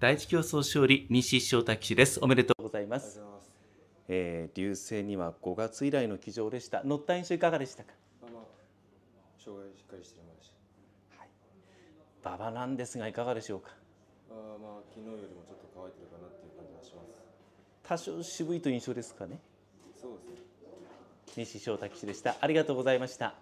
第一競争勝利西翔太騎手ですおめでとうございますえー、流星には5月以来の騎乗でした乗った印象いかがでしたか障害しっかりしてるもでしはい馬場なんですがいかがでしょうかあまあ昨日よりもちょっと乾いてるかなっていう感じがします多少渋いと印象ですかねそうですね西翔太騎手でしたありがとうございました